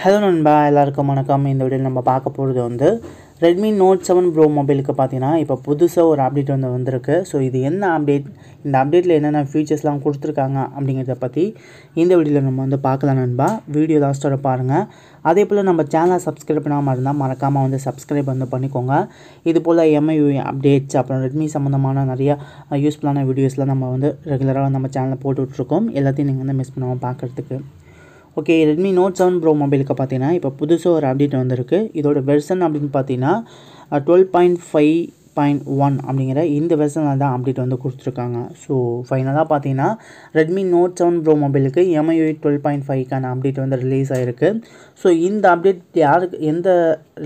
hello நண்பா எல்லாருக்கும் வணக்கம் இந்த வீடியோ நம்ம பார்க்க போகிறது வந்து ரெட்மி நோட் செவன் ப்ரோ மொபைலுக்கு பார்த்தீங்கன்னா இப்போ புதுசாக ஒரு அப்டேட் வந்து வந்திருக்கு ஸோ இது என்ன அப்டேட் இந்த அப்டேட்டில் என்னென்ன ஃபீச்சர்ஸ்லாம் கொடுத்துருக்காங்க அப்படிங்கிறத பற்றி இந்த வீடியோவில் நம்ம வந்து பார்க்கலாம் நண்பா வீடியோ லாஸ்ட்டோட பாருங்கள் அதே போல் நம்ம சேனலை சப்ஸ்கிரைப் பண்ணாமல் இருந்தால் மறக்காமல் வந்து சப்ஸ்கிரைப் வந்து பண்ணிக்கோங்க இது போல் எம்ஐயூ அப்டேட்ஸ் அப்புறம் ரெட்மி சம்மந்தமான நிறையா யூஸ்ஃபுல்லான வீடியோஸ்லாம் நம்ம வந்து ரெகுலராக நம்ம சேனலில் போட்டுட்ருக்கோம் எல்லாத்தையும் நீங்கள் வந்து மிஸ் பண்ணாமல் பார்க்குறதுக்கு okay Redmi note seven pro மொபைலுக்கு பார்த்தீங்கன்னா இப்போ புதுசாக ஒரு அப்டேட் வந்திருக்கு இதோட வெர்சன் அப்படின்னு பார்த்தீங்கன்னா twelve point five point one அப்படிங்கிற இந்த வெர்ஷனில் தான் அப்டேட் வந்து கொடுத்துருக்காங்க ஸோ ஃபைனலாக பார்த்தீங்கன்னா ரெட்மி நோட் செவன் ப்ரோ மொபைலுக்கு எம்ஐ டுவெல் பாயிண்ட் ஃபைவ்க்கான அப்டேட் வந்து ரிலீஸ் ஆகிருக்கு ஸோ இந்த அப்டேட் யாருக்கு எந்த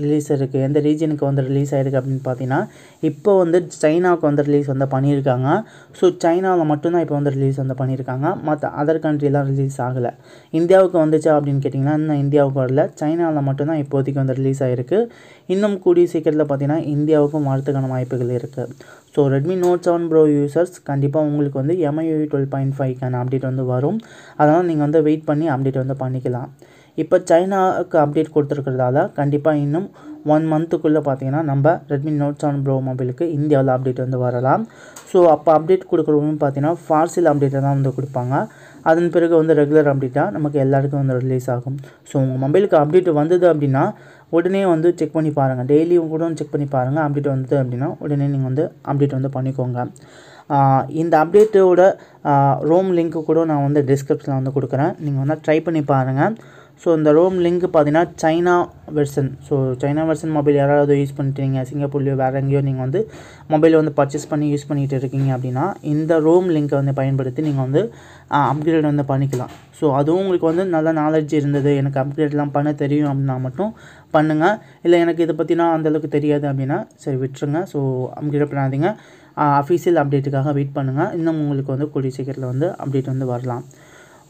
ரிலீஸ் இருக்குது எந்த ரீஜனுக்கு வந்து ரிலீஸ் ஆகிருக்கு அப்படின்னு பார்த்தீங்கன்னா இப்போ வந்து சைனாவுக்கு வந்து ரிலீஸ் வந்து பண்ணியிருக்காங்க ஸோ சைனாவில் மட்டும்தான் இப்போ வந்து ரிலீஸ் வந்து பண்ணியிருக்காங்க மற்ற அதர் கண்ட்ரிலாம் ரிலீஸ் ஆகலை இந்தியாவுக்கு வந்துச்சா அப்படின்னு கேட்டிங்கன்னா இன்னும் இந்தியாவுக்கு வரல சைனாவில் மட்டும்தான் இப்போதைக்கு வந்து ரிலீஸ் ஆகிருக்கு இன்னும் கூடிய சீக்கிரத்தில் பார்த்தீங்கன்னா இந்தியாவுக்கும் வாழ்த்துக்கான வாய்ப்புகள் இருக்குது so Redmi note seven pro users கண்டிப்பாக உங்களுக்கு வந்து எம்ஐயூ டுவெல் பாயிண்ட் ஃபைவ்க்கான அப்டேட் வந்து வரும் அதனால் நீங்கள் வந்து வெயிட் பண்ணி அப்டேட் வந்து பண்ணிக்கலாம் இப்போ சைனாவுக்கு அப்டேட் கொடுத்துருக்கிறதால கண்டிப்பாக இன்னும் ஒன் மந்த்துக்குள்ளே பார்த்தீங்கன்னா நம்ம ரெட்மி நோட் செவன் ப்ரோ மொபைலுக்கு இந்தியாவில் அப்டேட் வந்து வரலாம் ஸோ அப்போ அப்டேட் கொடுக்குறவங்க பார்த்தீங்கன்னா ஃபார்சில் அப்டேட்டை தான் வந்து கொடுப்பாங்க அதன் பிறகு வந்து ரெகுலர் அப்டேட்டாக நமக்கு எல்லாருக்கும் வந்து ரிலீஸ் ஆகும் ஸோ உங்கள் மொபைலுக்கு அப்டேட் வந்தது அப்படின்னா உடனே வந்து செக் பண்ணி பாருங்கள் டெய்லியும் கூட செக் பண்ணி பாருங்கள் அப்டேட் வந்தது அப்படின்னா உடனே நீங்கள் வந்து அப்டேட் வந்து பண்ணிக்கோங்க இந்த அப்டேட்டோட ரோம் லிங்க்கு கூட நான் வந்து டிஸ்கிரிப்ஷனில் வந்து கொடுக்குறேன் நீங்கள் வந்து ட்ரை பண்ணி பாருங்கள் ஸோ இந்த ரோம் லிங்க் பார்த்தீங்கன்னா China version so China version mobile யாராவது யூஸ் பண்ணிட்டீங்க சிங்கப்பூர்லேயோ வேறு எங்கேயோ நீங்கள் வந்து மொபைல் வந்து பர்ச்சேஸ் பண்ணி யூஸ் பண்ணிகிட்டு இருக்கீங்க அப்படின்னா இந்த ரோம் லிங்க்கை வந்து பயன்படுத்தி நீங்கள் வந்து அப்கிரேட் வந்து பண்ணிக்கலாம் ஸோ அதுவும் உங்களுக்கு வந்து நல்ல நாலேஜ் இருந்தது எனக்கு அப்கிரேட்லாம் பண்ண தெரியும் அப்படின்னா மட்டும் பண்ணுங்கள் இல்லை எனக்கு இதை பற்றினா அந்தளவுக்கு தெரியாது அப்படின்னா சரி விட்டுருங்க ஸோ அப்கிரேட் பண்ணாதீங்க அஃபீஷியல் அப்டேட்டுக்காக வெயிட் பண்ணுங்கள் இன்னும் உங்களுக்கு வந்து கூடிய சீக்கிரத்தில் வந்து அப்டேட் வந்து வரலாம்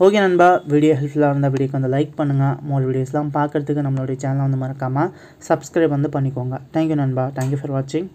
ஓகே நண்பா வீடியோ ஹெல்ப்ஃபுல்லாக இருந்தால் வீடியோக்கு வந்து லைக் பண்ணுங்கள் மோர் வீடியோஸ்லாம் பார்க்குறதுக்கு நம்மளுடைய சேனலை வந்து மறக்காமல் சப்ஸ்கிரைப் வந்து பண்ணிக்கோங்க தேங்க்யூ நண்பா தேங்க்யூ ஃபார் வாட்சிங்